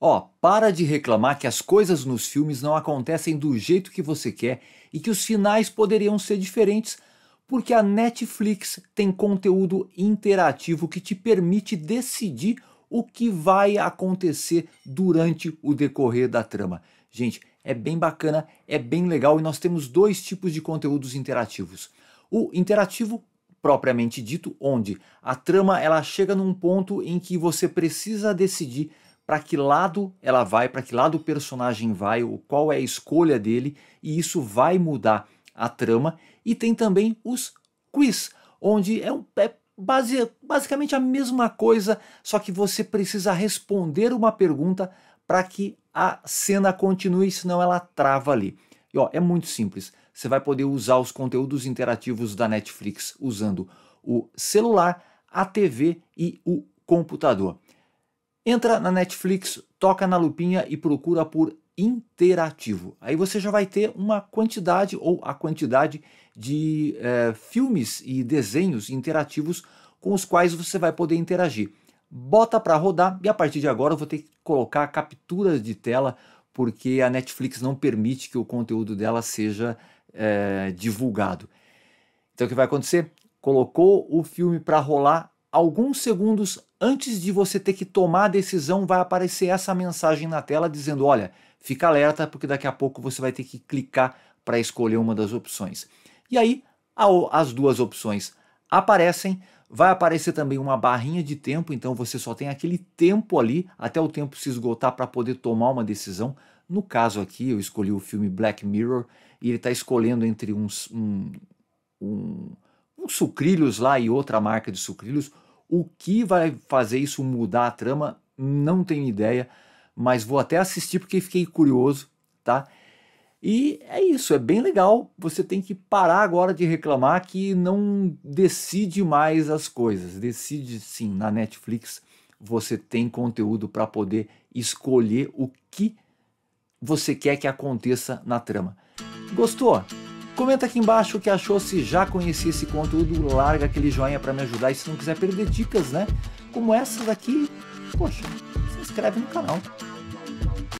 Ó, oh, para de reclamar que as coisas nos filmes não acontecem do jeito que você quer e que os finais poderiam ser diferentes, porque a Netflix tem conteúdo interativo que te permite decidir o que vai acontecer durante o decorrer da trama. Gente, é bem bacana, é bem legal e nós temos dois tipos de conteúdos interativos. O interativo propriamente dito, onde a trama ela chega num ponto em que você precisa decidir para que lado ela vai, para que lado o personagem vai, ou qual é a escolha dele, e isso vai mudar a trama. E tem também os quiz, onde é, um, é base, basicamente a mesma coisa, só que você precisa responder uma pergunta para que a cena continue, senão ela trava ali. E ó, é muito simples. Você vai poder usar os conteúdos interativos da Netflix usando o celular, a TV e o computador. Entra na Netflix, toca na lupinha e procura por interativo. Aí você já vai ter uma quantidade ou a quantidade de é, filmes e desenhos interativos com os quais você vai poder interagir. Bota para rodar e a partir de agora eu vou ter que colocar capturas de tela porque a Netflix não permite que o conteúdo dela seja é, divulgado. Então o que vai acontecer? Colocou o filme para rolar, alguns segundos antes de você ter que tomar a decisão, vai aparecer essa mensagem na tela dizendo: olha, fica alerta, porque daqui a pouco você vai ter que clicar para escolher uma das opções. E aí, as duas opções aparecem. Vai aparecer também uma barrinha de tempo, então você só tem aquele tempo ali até o tempo se esgotar para poder tomar uma decisão. No caso aqui, eu escolhi o filme Black Mirror e ele está escolhendo entre uns, um, um sucrilhos lá e outra marca de sucrilhos. O que vai fazer isso mudar a trama? Não tenho ideia, mas vou até assistir porque fiquei curioso, tá? E é isso, é bem legal. Você tem que parar agora de reclamar que não decide mais as coisas. Decide sim, na Netflix você tem conteúdo para poder escolher o que você quer que aconteça na trama. Gostou? Comenta aqui embaixo o que achou, se já conhecia esse conteúdo, larga aquele joinha para me ajudar. E se não quiser perder dicas, né? Como essas daqui, poxa, se inscreve no canal.